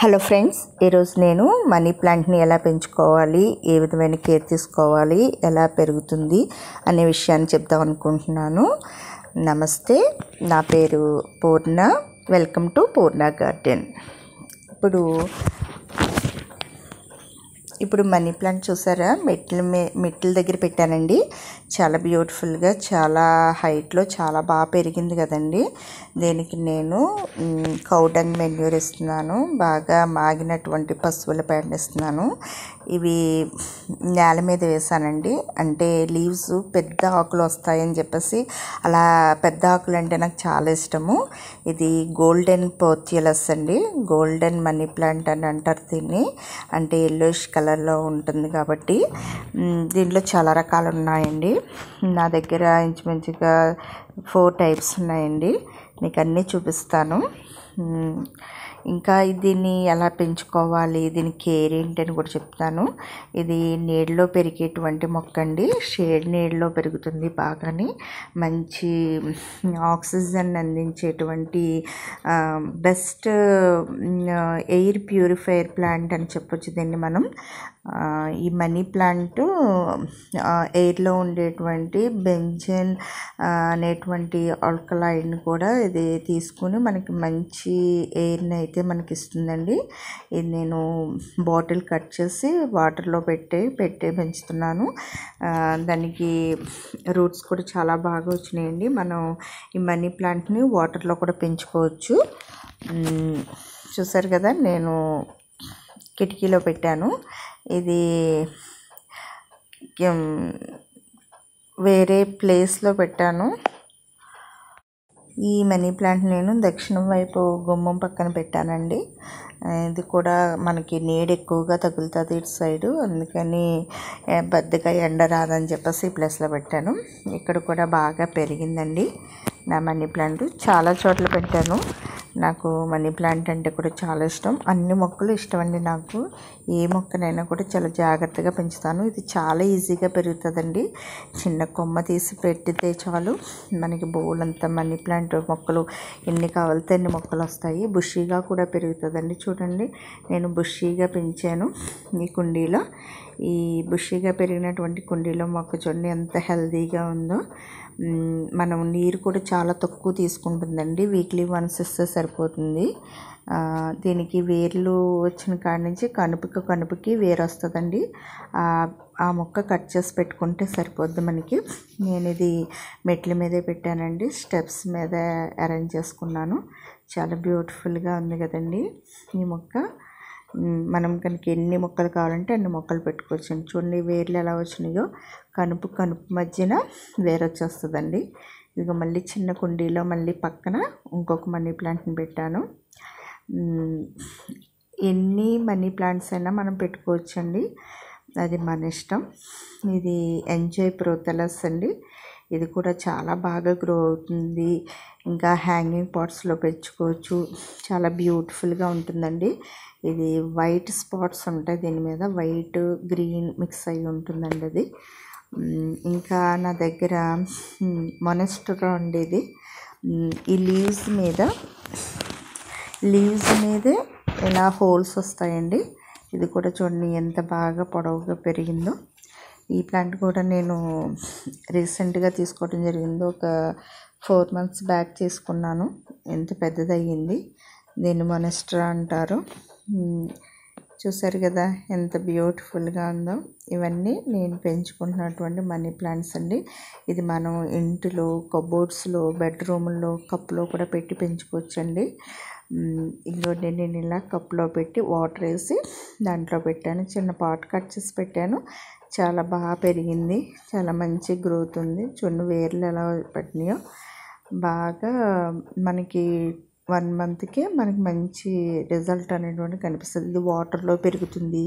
hello friends ఈరోజు నేను money ప్లాంట్ని ఎలా పెంచుకోవాలి ఏ విధమైన కేర్ తీసుకోవాలి ఎలా పెరుగుతుంది అనే విషయాన్ని చెప్దాం అనుకుంటున్నాను నమస్తే నా పేరు Purna welcome to Purna garden ఇప్పుడు ఇప్పుడు మనీ ప్లాంట్ చూసారా మెట్ల మెట్ల దగ్గర పెట్టానండి చాలా బ్యూటిఫుల్గా చాలా హైట్లో చాలా బాగా పెరిగింది కదండి దీనికి నేను కౌడంగ్ మెన్యూర్ ఇస్తున్నాను బాగా మాగినటువంటి పశువుల పేడ ఇస్తున్నాను ఇవి నేల మీద వేసానండి అంటే లీవ్స్ పెద్ద ఆకులు వస్తాయని చెప్పేసి అలా పెద్ద ఆకులు అంటే నాకు చాలా ఇష్టము ఇది గోల్డెన్ పోర్చులస్ అండి గోల్డెన్ మనీ ప్లాంట్ అని అంటారు దీన్ని అంటే ఎల్లోష్ కలర్లో ఉంటుంది కాబట్టి దీంట్లో చాలా రకాలు ఉన్నాయండి నా దగ్గర ఇంచుమించుగా ఫోర్ టైప్స్ ఉన్నాయండి మీకు అన్నీ చూపిస్తాను ఇంకా దీన్ని ఎలా పెంచుకోవాలి దీని కేర్ ఏంటి అని కూడా చెప్తాను ఇది నీళ్ళలో పెరిగేటువంటి మొక్క అండి షేడ్ నీళ్ళలో పెరుగుతుంది బాగాని మంచి ఆక్సిజన్ అందించేటువంటి బెస్ట్ ఎయిర్ ప్యూరిఫైయర్ ప్లాంట్ అని చెప్పొచ్చు దీన్ని మనం ఈ మనీ ప్లాంట్ ఎయిర్లో ఉండేటువంటి బెంజన్ అనేటువంటి ఆల్కలైన్ కూడా ఇది తీసుకుని మనకి మంచి ఎయిర్ని అయితే అయితే మనకి ఇస్తుందండి ఇది నేను బాటిల్ కట్ చేసి వాటర్లో పెట్టి పెట్టి పెంచుతున్నాను దానికి రూట్స్ కూడా చాలా బాగా వచ్చినాయండి మనం ఈ మనీ ప్లాంట్ని వాటర్లో కూడా పెంచుకోవచ్చు చూసారు కదా నేను కిటికీలో పెట్టాను ఇది వేరే ప్లేస్లో పెట్టాను ఈ మనీ ప్లాంట్ నేను దక్షిణం వైపు గుమ్మం పక్కన పెట్టానండి ఇది కూడా మనకి నీడ ఎక్కువగా తగులుతుంది ఇటు సైడు అందుకని బద్దగా ఎండ రాదని చెప్పేసి ఈ ప్లేస్లో పెట్టాను ఇక్కడ కూడా బాగా పెరిగిందండి నా మనీ ప్లాంట్ చాలా చోట్ల పెట్టాను నాకు మనీ ప్లాంట్ అంటే కూడా చాలా ఇష్టం అన్ని మొక్కలు ఇష్టం అండి నాకు ఏ మొక్కనైనా కూడా చాలా జాగ్రత్తగా పెంచుతాను ఇది చాలా ఈజీగా పెరుగుతుందండి చిన్న కొమ్మ తీసి పెట్టితే చాలు మనకి బోల్ అంతా మనీ ప్లాంట్ మొక్కలు ఎన్ని కావాలితే అన్ని మొక్కలు వస్తాయి బుషీగా కూడా పెరుగుతుందండి చూడండి నేను బుషీగా పెంచాను ఈ కుండీలో ఈ బుషీగా పెరిగినటువంటి కుండీలో మొక్కజొన్న ఎంత హెల్దీగా ఉందో మనం నీరు కూడా చాలా తక్కువ తీసుకుంటుందండి వీక్లీ వన్స్ ఇస్తే సరిపోతుంది దీనికి వేర్లు వచ్చిన కాడ నుంచి కనుపుకి కనుపుకి వేరు వస్తుందండి ఆ మొక్క కట్ చేసి పెట్టుకుంటే సరిపోద్ది మనకి నేను ఇది మెట్ల మీదే పెట్టానండి స్టెప్స్ మీద అరేంజ్ చేసుకున్నాను చాలా బ్యూటిఫుల్గా ఉంది కదండి ఈ మొక్క మనం కనుక ఎన్ని మొక్కలు కావాలంటే అన్ని మొక్కలు పెట్టుకోవచ్చు చూడండి వేర్లు ఎలా వచ్చినాయో కనుపు కనుపు మధ్యన వేరొచ్చేస్తుందండి ఇక మళ్ళీ చిన్న కుండీలో మళ్ళీ పక్కన ఇంకొక మనీ ప్లాంట్ని పెట్టాను ఎన్ని మనీ ప్లాంట్స్ అయినా మనం పెట్టుకోవచ్చండి అది మన ఇష్టం ఇది ఎంజాయ్ ప్రోతలస్ అండి ఇది కూడా చాలా బాగా గ్రో అవుతుంది ఇంకా హ్యాంగింగ్ పాట్స్లో పెంచుకోవచ్చు చాలా బ్యూటిఫుల్గా ఉంటుందండి ఇది వైట్ స్పాట్స్ ఉంటాయి దీని మీద వైట్ గ్రీన్ మిక్స్ అయి ఉంటుందండి అది ఇంకా నా దగ్గర మొనస్టెరా ఉండేది ఈ లీవ్స్ మీద లీవ్స్ మీదే ఇలా హోల్స్ వస్తాయండి ఇది కూడా చూడండి ఎంత బాగా పొడవుగా పెరిగిందో ఈ ప్లాంట్ కూడా నేను రీసెంట్గా తీసుకోవడం జరిగింది ఒక ఫోర్ మంత్స్ బ్యాక్ తీసుకున్నాను ఎంత పెద్దదయ్యింది దీన్ని మొనెస్ట్రా అంటారు చూసారు కదా ఎంత బ్యూటిఫుల్గా ఉందో ఇవన్నీ నేను పెంచుకుంటున్నటువంటి మనీ ప్లాంట్స్ అండి ఇది మనం ఇంటిలో కబోర్డ్స్లో బెడ్రూమ్లో కప్పులో కూడా పెట్టి పెంచుకోవచ్చండి ఇంకోటి నేను ఇలా కప్లో పెట్టి వాటర్ వేసి దాంట్లో పెట్టాను చిన్న పాట్ కట్ చేసి పెట్టాను చాలా బాగా పెరిగింది చాలా మంచి గ్రోత్ ఉంది చున్ను వేర్లు ఎలా పట్టినాయో బాగా మనకి వన్ మంత్కే మనకి మంచి రిజల్ట్ అనేటువంటి కనిపిస్తుంది ఇది వాటర్లో పెరుగుతుంది